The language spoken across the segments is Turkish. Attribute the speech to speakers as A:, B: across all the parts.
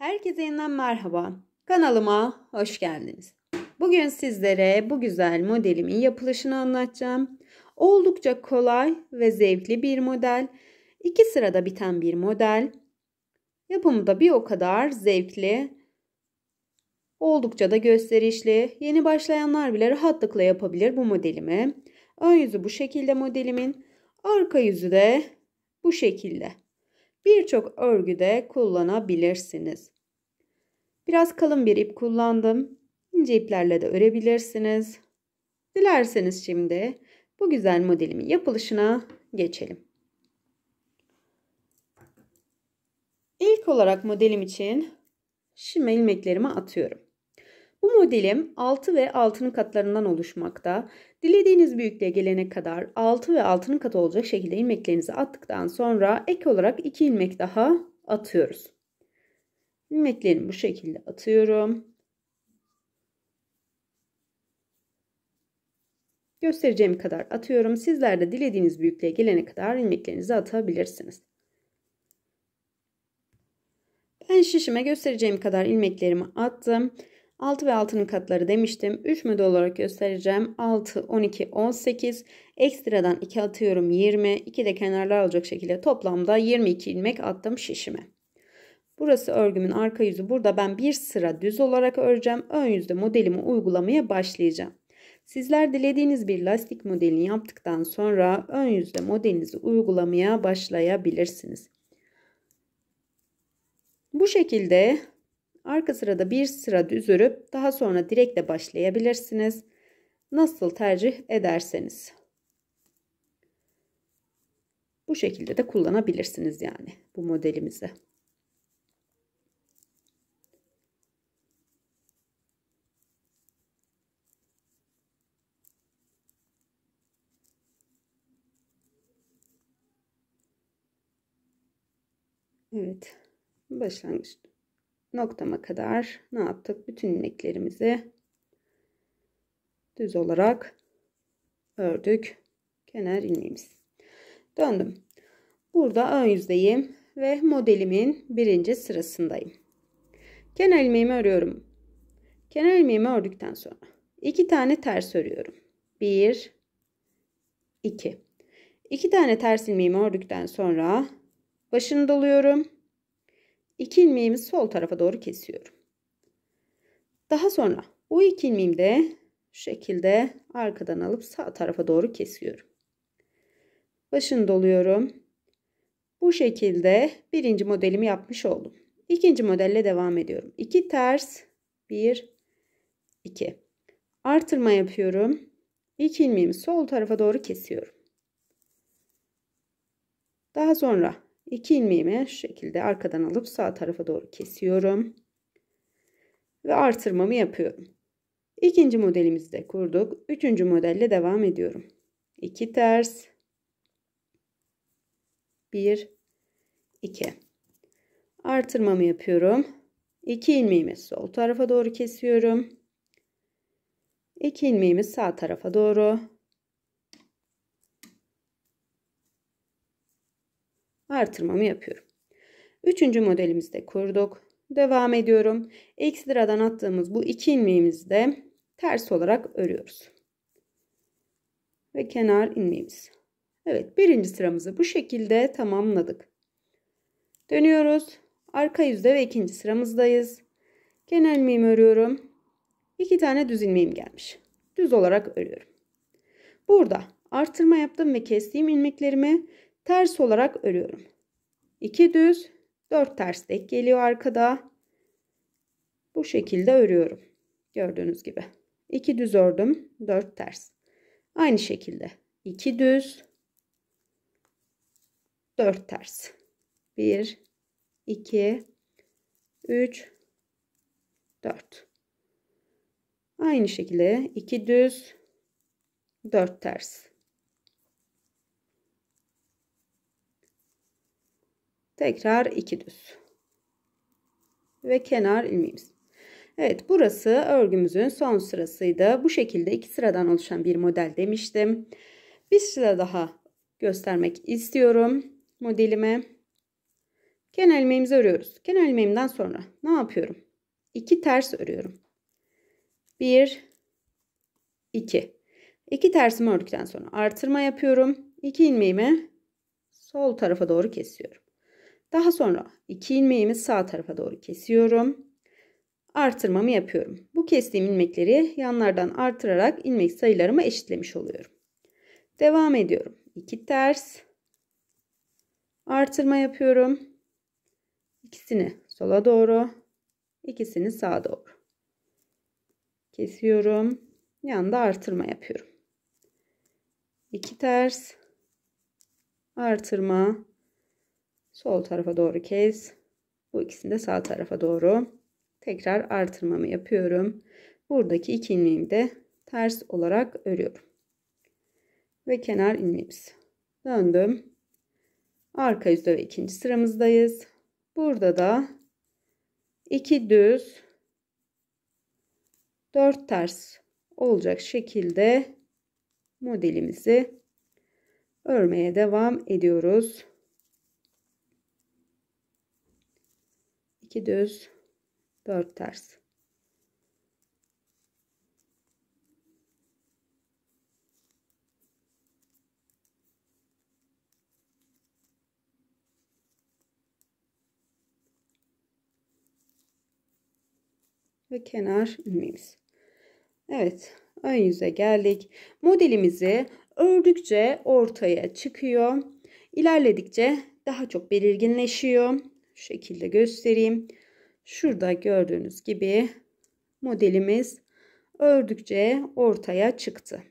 A: Herkese yeniden merhaba. Kanalıma hoş geldiniz. Bugün sizlere bu güzel modelimin yapılışını anlatacağım. Oldukça kolay ve zevkli bir model. İki sırada biten bir model. Yapımı da bir o kadar zevkli. Oldukça da gösterişli. Yeni başlayanlar bile rahatlıkla yapabilir bu modelimi. Ön yüzü bu şekilde modelimin. Arka yüzü de bu şekilde birçok örgüde kullanabilirsiniz. Biraz kalın bir ip kullandım. İnce iplerle de örebilirsiniz. Dilerseniz şimdi bu güzel modelimin yapılışına geçelim. İlk olarak modelim için şimdi ilmeklerimi atıyorum. Bu modelim 6 ve 6'nın katlarından oluşmakta. Dilediğiniz büyüklüğe gelene kadar 6 ve 6'nın katı olacak şekilde ilmeklerinizi attıktan sonra ek olarak 2 ilmek daha atıyoruz. İlmeklerimi bu şekilde atıyorum. Göstereceğim kadar atıyorum. Sizler de dilediğiniz büyüklüğe gelene kadar ilmeklerinizi atabilirsiniz. Ben şişime göstereceğim kadar ilmeklerimi attım. 6 ve 6'nın katları demiştim. 3 model olarak göstereceğim. 6, 12, 18. Ekstradan 2 atıyorum 20. 2 de kenarlar alacak şekilde toplamda 22 ilmek attım şişime. Burası örgümün arka yüzü. Burada ben bir sıra düz olarak öreceğim. Ön yüzde modelimi uygulamaya başlayacağım. Sizler dilediğiniz bir lastik modelini yaptıktan sonra ön yüzde modelinizi uygulamaya başlayabilirsiniz. Bu şekilde Arka sırada bir sıra düz örüp daha sonra direkle başlayabilirsiniz. Nasıl tercih ederseniz. Bu şekilde de kullanabilirsiniz yani bu modelimizi. Evet. Başlangıç noktama kadar ne yaptık? Bütün ineklerimizi düz olarak ördük. Kenar ilmeğimiz. Döndüm. Burada ön yüzdeyim ve modelimin birinci sırasındayım. Kenar ilmeğimi örüyorum. Kenar ilmeğimi ördükten sonra iki tane ters örüyorum. Bir, iki. İki tane ters ilmeğimi ördükten sonra başını doluyorum. 2 ilmeğimi sol tarafa doğru kesiyorum. Daha sonra bu iki ilmeğimi de şu şekilde arkadan alıp sağ tarafa doğru kesiyorum. Başını doluyorum. Bu şekilde birinci modelimi yapmış oldum. İkinci modelle devam ediyorum. 2 ters 1 2 artırma yapıyorum. İlk ilmeğimi sol tarafa doğru kesiyorum. Daha sonra İki ilmeğimi şu şekilde arkadan alıp sağ tarafa doğru kesiyorum. Ve artırmamı yapıyorum. İkinci modelimizi de kurduk. Üçüncü modelle devam ediyorum. İki ters. Bir. iki. Artırmamı yapıyorum. İki ilmeğimi sol tarafa doğru kesiyorum. İki ilmeğimi sağ tarafa doğru artırmamı yapıyorum. Üçüncü modelimizde kurduk. Devam ediyorum. İlk sıradan attığımız bu iki ilmeğimizi de ters olarak örüyoruz. Ve kenar ilmeğimiz. Evet birinci sıramızı bu şekilde tamamladık. Dönüyoruz. Arka yüzde ve ikinci sıramızdayız. Kenar ilmeğimi örüyorum. İki tane düz ilmeğim gelmiş. Düz olarak örüyorum. Burada artırma yaptım ve kestiğim ilmeklerimi Ters olarak örüyorum. 2 düz 4 ters tek geliyor arkada. Bu şekilde örüyorum. Gördüğünüz gibi. 2 düz ördüm. 4 ters. Aynı şekilde 2 düz 4 ters. 1 2 3 4 Aynı şekilde 2 düz 4 ters. Tekrar iki düz. Ve kenar ilmeğimiz. Evet burası örgümüzün son sırasıydı. Bu şekilde iki sıradan oluşan bir model demiştim. Bir sıra daha göstermek istiyorum modelime. Kenar ilmeğimizi örüyoruz. Kenar ilmeğimden sonra ne yapıyorum? İki ters örüyorum. Bir, iki. İki tersimi ördükten sonra artırma yapıyorum. İki ilmeğimi sol tarafa doğru kesiyorum. Daha sonra iki ilmeğimi sağ tarafa doğru kesiyorum. Artırmamı yapıyorum. Bu kestiğim ilmekleri yanlardan artırarak ilmek sayılarımı eşitlemiş oluyorum. Devam ediyorum. 2 ters artırma yapıyorum. İkisini sola doğru, ikisini sağa doğru. Kesiyorum. Yanda artırma yapıyorum. 2 ters artırma sol tarafa doğru kez, Bu ikisini de sağ tarafa doğru. Tekrar artırmamı yapıyorum. Buradaki iki ilmeğimi de ters olarak örüyorum. Ve kenar ilmeğimiz. Döndüm. Arka yüzde ve ikinci sıramızdayız. Burada da iki düz dört ters olacak şekilde modelimizi örmeye devam ediyoruz. 2 düz 4 ters ve kenar ilmeğimiz. Evet ön yüze geldik. Modelimizi ördükçe ortaya çıkıyor. ilerledikçe daha çok belirginleşiyor. Şu şekilde göstereyim. Şurada gördüğünüz gibi modelimiz ördükçe ortaya çıktı.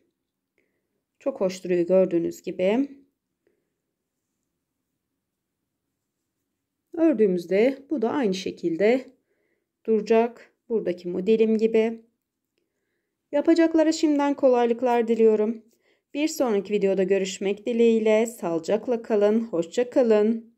A: Çok hoş duruyor gördüğünüz gibi. Ördüğümüzde bu da aynı şekilde duracak. Buradaki modelim gibi. Yapacaklara şimdiden kolaylıklar diliyorum. Bir sonraki videoda görüşmek dileğiyle. Sağlıcakla kalın, hoşça kalın.